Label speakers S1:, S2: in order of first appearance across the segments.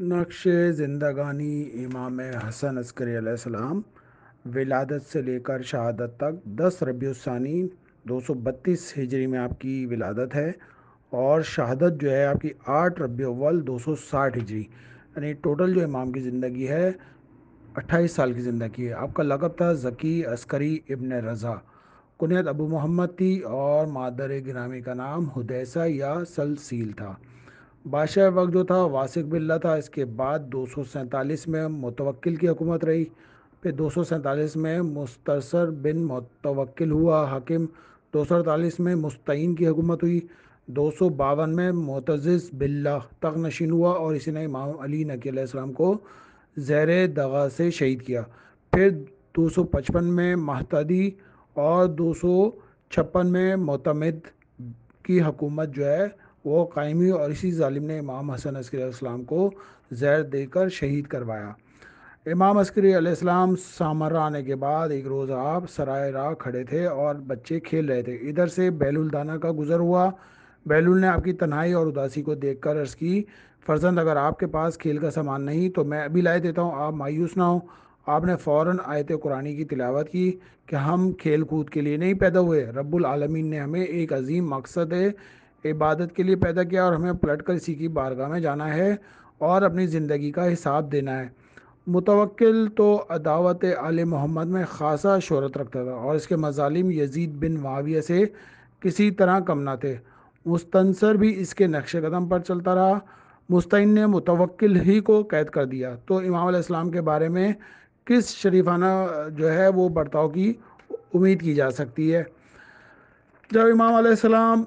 S1: नक्श ज़िंदगानी इमाम हसन अस्करीम विलादत से लेकर शहादत तक दस रबीसानी दो सौ बत्तीस हिजरी में आपकी विलादत है और शहादत जो है आपकी आठ अव्वल दो सौ साठ हिजरी यानी टोटल जो इमाम की ज़िंदगी है अट्ठाईस साल की ज़िंदगी है आपका लकब था ज़की अस्करी इबन रज़ा कुनियत अबू मोहम्मद थी और मादर गिरामी का नाम हुदैसा या सलसील था बादशाह वक्त जो था वासिक बिल्ला था इसके बाद दो में मुतवक्ल की हुकूमत रही फिर दो में मुस्तर बिन मुतवक्ल हुआ हाकिम दो में मुस्तैन की हुकूमत हुई दो में मोतज़ बिल्ला तक नशीन हुआ और इसी ने इमाम अली नकीम को जैर दगा से शहीद किया फिर 255 में महतदी और 256 में मोतमद की हुकूमत जो है वो कायमी और इसी ालिम ने इमाम हसन अस्करीम को जहर देकर शहीद करवाया इमाम अस्करीम सामर आने के बाद एक रोज़ आप सराय राह खड़े थे और बच्चे खेल रहे थे इधर से बैलुल दाना का गुज़र हुआ बैलुल ने आपकी तनाई और उदासी को देख कर अर्ज़ की फर्जंद अगर आपके पास खेल का सामान नहीं तो मैं अभी लाए देता हूँ आप मायूस ना हो आपने फ़ौर आयत कुरानी की तिलावत की कि हम खेल कूद के लिए नहीं पैदा हुए रब्बुल आलमीन ने हमें एक अजीम मकसद इबादत के लिए पैदा किया और हमें पलट कर इसी की बारगाह में जाना है और अपनी ज़िंदगी का हिसाब देना है मुतवक्ल तो अदावत आल मोहम्मद में ख़ासा शहरत रखता था और इसके मजालिम यजीद बिन माविया से किसी तरह कम ना थे मुस्तंसर भी इसके नक्श कदम पर चलता रहा मुस्तिन ने मुतवक्ल ही को कैद कर दिया तो इमाम इस्लाम के बारे में किस शरीफाना जो है वो बर्ताव की उम्मीद की जा सकती है जब इमाम आसमाम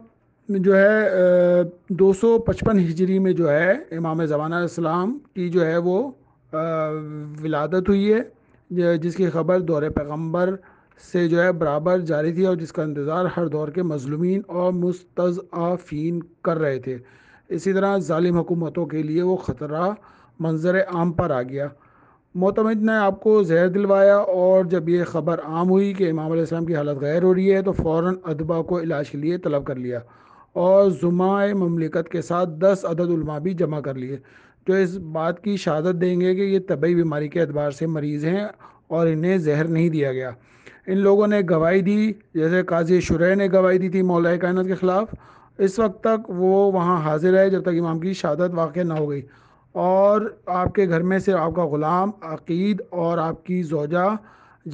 S1: जो है दो सौ पचपन हिजरी में जो है इमाम ज़माना इस्लाम की जो है वो विलादत हुई है जिसकी खबर दौर पैगंबर से जो है बराबर जारी थी और जिसका इंतज़ार हर दौर के मजलूमिन और मुस्तफ़ीन कर रहे थे इसी तरह ालिम हुकूमतों के लिए वो ख़तरा मंजर आम पर आ गया मोतमद ने आपको जहर दिलवाया और जब ये खबर आम हुई कि इमाम की हालत गैर हो रही है तो फ़ौर अदबा को इलाज के लिए तलब कर लिया और जुमाए ममलिकत के साथ दस अददुलमा भी जमा कर लिए जो तो इस बात की शहादत देंगे कि ये तबी बीमारी के अतबार से मरीज़ हैं और इन्हें जहर नहीं दिया गया इन लोगों ने गवाही दी जैसे काजी शुरह ने गवाही दी थी मौल कायनत के ख़िलाफ़ इस वक्त तक वो वहाँ हाजिर है जब तक इमाम की शहादत वाक़ ना हो गई और आपके घर में से आपका ग़ुलाम अकीद और आपकी जोजा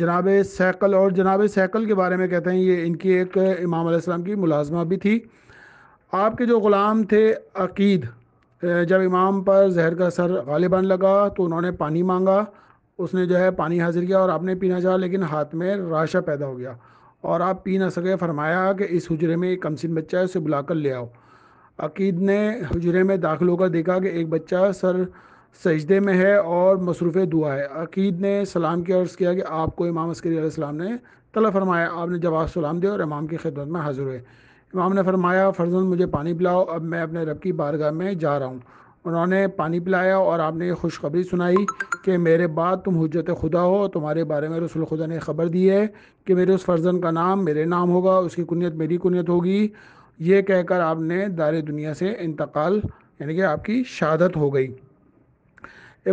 S1: जनाब सैकल और जनाब सैकल के बारे में कहते हैं ये इनकी एक इमाम की मुलाजमा भी थी आपके जो ग़ुलाम थे अकीद जब इमाम पर जहर का सर गालिबान लगा तो उन्होंने पानी मांगा उसने जो है पानी हाजिर किया और आपने पीना चाहा लेकिन हाथ में राशा पैदा हो गया और आप पी ना सके फरमाया कि इस हुजरे में एक कमसिन बच्चा है उसे बुलाकर ले आओ अकीद ने हुजरे में दाखिल होकर देखा कि एक बच्चा सर सजदे में है और मसरूफ़ दुआ है अकीद ने सलाम किया और किया कि आपको इमाम अस्करी ने तलब फरमाया आपने जवाब सलाम दिया और इमाम की खिदमत में हाजिर हुए इमाम ने फरमाया फर्जन मुझे पानी पिलाओ अब मैं अपने रब की बारगाह में जा रहा हूँ उन्होंने पानी पिलाया और आपने ये खुशखबरी सुनाई कि मेरे बाद तुम हजरत खुदा हो तुम्हारे बारे में रसूल खुदा ने खबर दी है कि मेरे उस फर्जन का नाम मेरे नाम होगा उसकी कुनीत मेरी कुनीत होगी ये कहकर आपने दार दुनिया से इंतकाल यानी कि आपकी शहादत हो गई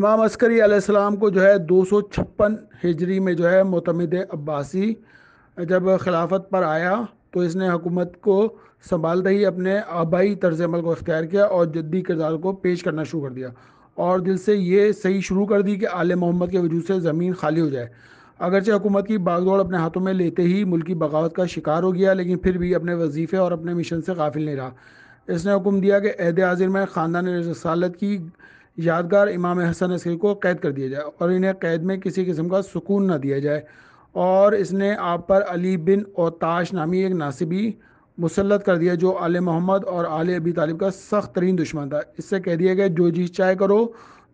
S1: इमाम अस्करी आसमाम को जो है दो सौ छप्पन हिजरी में जो है मतमद अब्बासी जब खिलाफत पर आया तो इसने हुकूमत को संभालते ही अपने आबाई तर्ज अमल को अख्तियार किया और जद्दी किरदार को पेश करना शुरू कर दिया और दिल से ये सही शुरू कर दी कि आल मोहम्मद के वजूद से ज़मीन खाली हो जाए अगरचे हुकूमत की बागदौड़ अपने हाथों में लेते ही मुल्की बगावत का शिकार हो गया लेकिन फिर भी अपने वजीफ़े और अपने मिशन से गाफिल नहीं रहा इसने हुक्म दिया कि अहद आज़िर में ख़ानदान रसालत की यादगार इमाम हसन असर को कैद कर दिया जाए और इन्हें कैद में किसी किस्म का सुकून ना दिया जाए और इसने आप पर अली बिन ओताश नामी एक नासिबी मुसलत कर दिया जो आल मोहम्मद और आल अबी तालिब का सख्त तरीन दुश्मन था इससे कह दिया गया जो जी चाहे करो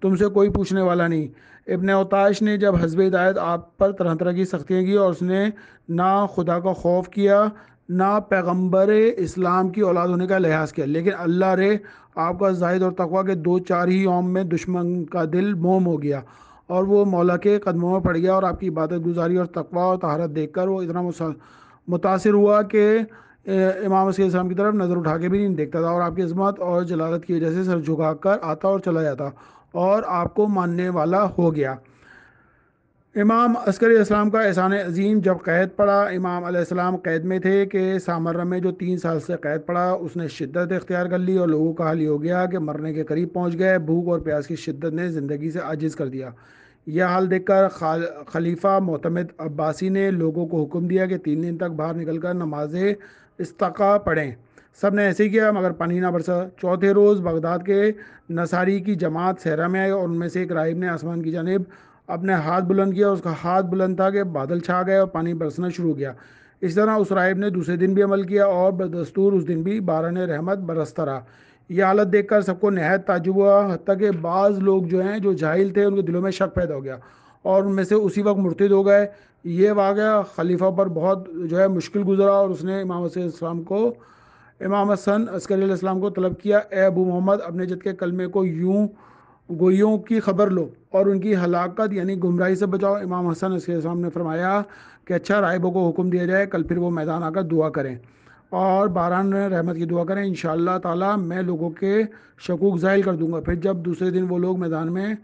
S1: तुमसे कोई पूछने वाला नहीं इबन अवताश ने जब हजब हिदायत आप पर तरह तरह की सख्तियाँ की और उसने ना खुदा का खौफ किया ना पैगम्बर इस्लाम की औलाद होने का लिहाज किया लेकिन अल्लाह रे आपका जाहिद और तकवा के दो चार ही ओम में दुश्मन का दिल मोम हो गया और वो मौला के कदमों में पड़ गया और आपकी इबादत गुजारी और तकवा और तहारत देख कर वो इतना मुतासर हुआ कि इमाम वसीम की तरफ नज़र उठा के भी नहीं देखता था और आपकी अजमत और जलालत की वजह से सर झुका कर आता और चला जाता और आपको मानने वाला हो गया इमाम अस्कर इस्लाम का एहसान अजीम जब कैद पड़ा इमाम अलैहिस्सलाम कैद में थे कि सामर्रा में जो तीन साल से कैद पड़ा उसने शिद्दत इख्तियार कर ली और लोगों का हाल हो गया कि मरने के करीब पहुंच गए भूख और प्यास की शिद्दत ने ज़िंदगी से आजिज कर दिया यह हाल देखकर खलीफा मोतमद अब्बासी ने लोगों को हुक्म दिया कि तीन दिन तक बाहर निकल कर नमाज इस्तः पढ़ें सब ने ऐसे ही किया मगर पानी ना बरसा चौथे रोज़ बगदाद के नसारी की जमात सहरा में आई और उनमें से एक राइब ने आसमान की जानब अपने हाथ बुलंद किया उसका हाथ बुलंद था कि बादल छा गए और पानी बरसना शुरू हो गया इस तरह उस राइब ने दूसरे दिन भी अमल किया और बदस्तूर उस दिन भी बारन रहमत बरसता रहा यह हालत देखकर सबको नहायत ताजुब हुआ हती कि बाद लोग जो हैं जो जाहिल थे उनके दिलों में शक पैदा हो गया और उनमें से उसी वक्त मुर्तद हो गए ये वाक़ खलीफा पर बहुत जो है मुश्किल गुजरा और उसने इमाम हसन इस्लाम को इमाम हसन अस्कर को तलब किया ए अबू मोहम्मद अपने जद के कलमे को यूँ गोइयों की खबर लो और उनकी हलाकत यानी गुमराही से बचाओ इमाम हसन इसके सामने फरमाया कि अच्छा राइबों को हुक्म दिया जाए कल फिर वो मैदान आकर दुआ करें और बारान रहमत की दुआ करें इन ताला मैं लोगों के शकूक जाहिर कर दूंगा फिर जब दूसरे दिन वो लोग मैदान में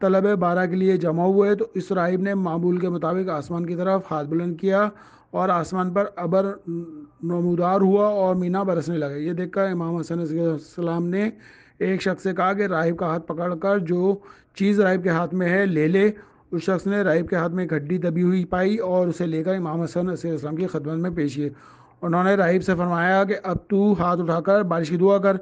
S1: तलब बारह के लिए जमा हुए तो इस राहिब ने मामूल के मुताबिक आसमान की तरफ हाथ बुलंद किया और आसमान पर अबर नमदार हुआ और मीना बरसने लगा ये देखकर इमाम हसन ने एक शख्स से कहा कि राहिब का हाथ पकड़कर जो चीज़ राहिब के हाथ में है ले ले उस शख्स ने राहिब के हाथ में एक हड्डी दबी हुई पाई और उसे लेकर इमाम हसन असलम की खदमत में पेश किए उन्होंने राहिब से फरमाया कि अब तू हाथ उठाकर बारिश की दुआ कर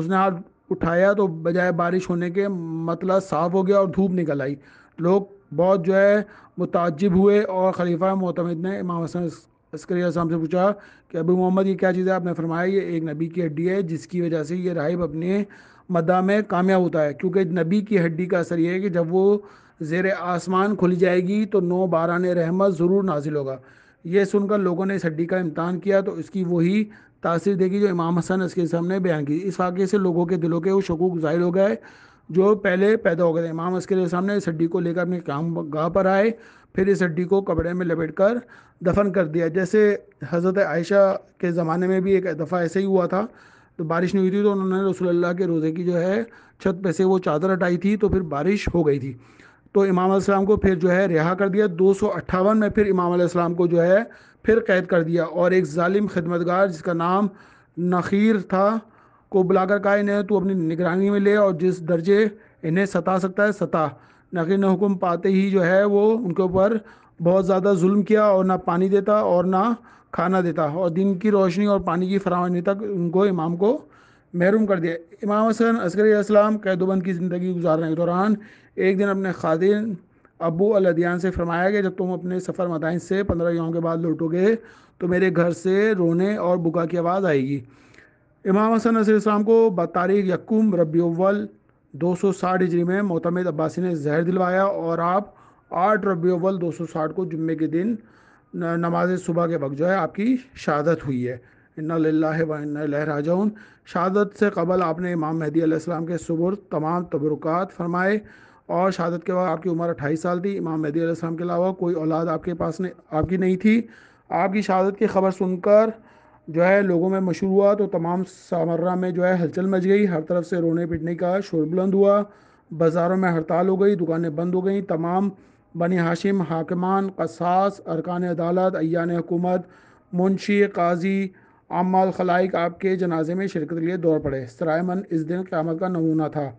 S1: उसने हाथ उठाया तो बजाय बारिश होने के मतलब साफ़ हो गया और धूप निकल आई लोग बहुत जो है मुताजब हुए और खलीफा मोतमद ने इमाम हसन अस्कर साहब से पूछा कि अबू मोहम्मद ये क्या चीज़ है आपने फरमाया ये एक नबी की हड्डी है जिसकी वजह से ये राहिब अपने मदा में कामयाब होता है क्योंकि नबी की हड्डी का असर यह है कि जब वो ज़ेर आसमान खुली जाएगी तो नौ ने रहमत ज़रूर नाजिल होगा ये सुनकर लोगों ने इस हड्डी का इम्तहान किया तो इसकी वही तासीर देगी जो इमाम हसन साहब सामने बयान की इस वाक़े से लोगों के दिलों के वो शकूक ज़ाहिर हो गए जो पहले पैदा हो गए थे इमाम अस्कर के सामने इस हड्डी को लेकर अपने काम गाह पर आए फिर इस हड्डी को कपड़े में लपेट कर दफन कर दिया जैसे हज़रत आयशा के ज़माने में भी एक दफ़ा ऐसे ही हुआ था तो बारिश नहीं हुई थी तो उन्होंने रसोल्ला के रोज़े की जो है छत पे से वो चादर हटाई थी तो फिर बारिश हो गई थी तो इमाम इस्लाम को फिर जो है रिहा कर दिया दो में फिर इमाम इस्लाम को जो है फिर कैद कर दिया और एक ालिम खदमतगार जिसका नाम नखीर था को बुलाकर कहा इन्हें तू अपनी निगरानी में ले और जिस दर्जे इन्हें सता सकता है सता नकली ने हुक्म पाते ही जो है वो उनके ऊपर बहुत ज़्यादा जुल्म किया और ना पानी देता और ना खाना देता और दिन की रोशनी और पानी की फरावानी तक उनको इमाम को महरूम कर दिया इमाम हसन अस्करीम कैदोबंद की ज़िंदगी गुजारने के दौरान एक दिन अपने खादिन अबू अलदियान से फरमाया गया जब तुम अपने सफ़र मदाइन से पंद्रह यों के बाद लौटोगे तो मेरे घर से रोने और बुका की आवाज़ आएगी इमाम हसन नसर को बतारीख रबी रबीवल दो सौ साठ हिजरी में मोतमद अब्बासी ने जहर दिलवाया और आप आठ रबीवल दो सौ साठ को जुम्मे के दिन नमाज सुबह के वक्त जो है आपकी शहादत हुई है इन्ना लहराजाउन शहादत से कबल आपने इमाम महदी आसमाम के सबुर तमाम तबरुक फरमाए और शहादत के बाद आपकी उम्र अट्ठाईस साल थी इमाम महदी आसमाम के अलावा कोई औलाद आपके पास नहीं आपकी नहीं थी आपकी शहादत की खबर सुनकर जो है लोगों में मशहूर हुआ तो तमाम सामर्रा में जो है हलचल मच गई हर तरफ से रोने पीटने का शोर बुलंद हुआ बाज़ारों में हड़ताल हो गई दुकानें बंद हो गई तमाम बनी हाशिम हाकमान कसास अरकान अदालत अयान हुकूमत मुंशी काजी आमाल खलाइक आपके जनाजे में शिरकत के लिए दौड़ पड़े सरायमन इस दिन क्यामत का नमूना था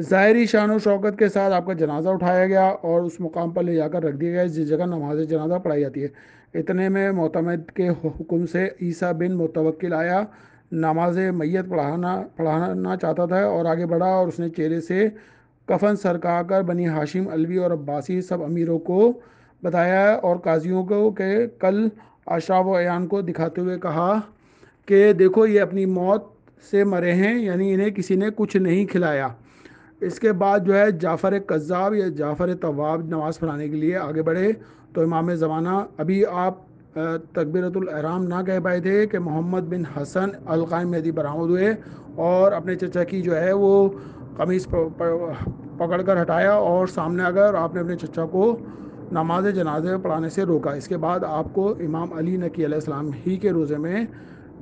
S1: ज़ाहरी शान शौकत के साथ आपका जनाजा उठाया गया और उस मुकाम पर ले जाकर रख दिया गया जिस जगह नमाज जनाजा पढ़ाई जाती है इतने में मोतमद के हुक्म से ईसा बिन मुतवक्ल आया नमाज मैत पढ़ाना पढ़ाना चाहता था और आगे बढ़ा और उसने चेहरे से कफन सरका कर बनी हाशिम अलवी और अब्बासी सब अमीरों को बताया और काजियों को के कल आशा व को दिखाते हुए कहा कि देखो ये अपनी मौत से मरे हैं यानी इन्हें किसी ने कुछ नहीं खिलाया इसके बाद जो है जाफ़र कज़ाब या जाफ़र तवाब नमाज़ पढ़ाने के लिए आगे बढ़े तो इमाम ज़माना अभी आप तकबीरतुल अहराम ना कह पाए थे कि मोहम्मद बिन हसन अलकाम मेहदी बरामद हुए और अपने चचा की जो है वो कमीज़ पकड़ कर हटाया और सामने आकर आपने अपने चचा को नमाज जनाजे पढ़ाने से रोका इसके बाद आपको इमाम अली नकी अलैहिस्सलाम ही के रोज़े में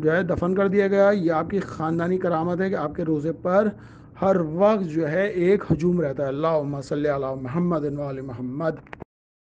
S1: जो है दफन कर दिया गया ये आपकी ख़ानदानी करामत है कि आपके रोज़े पर हर वक्त जो है एक हजूम रहता है अल्लाह सल महमद महमद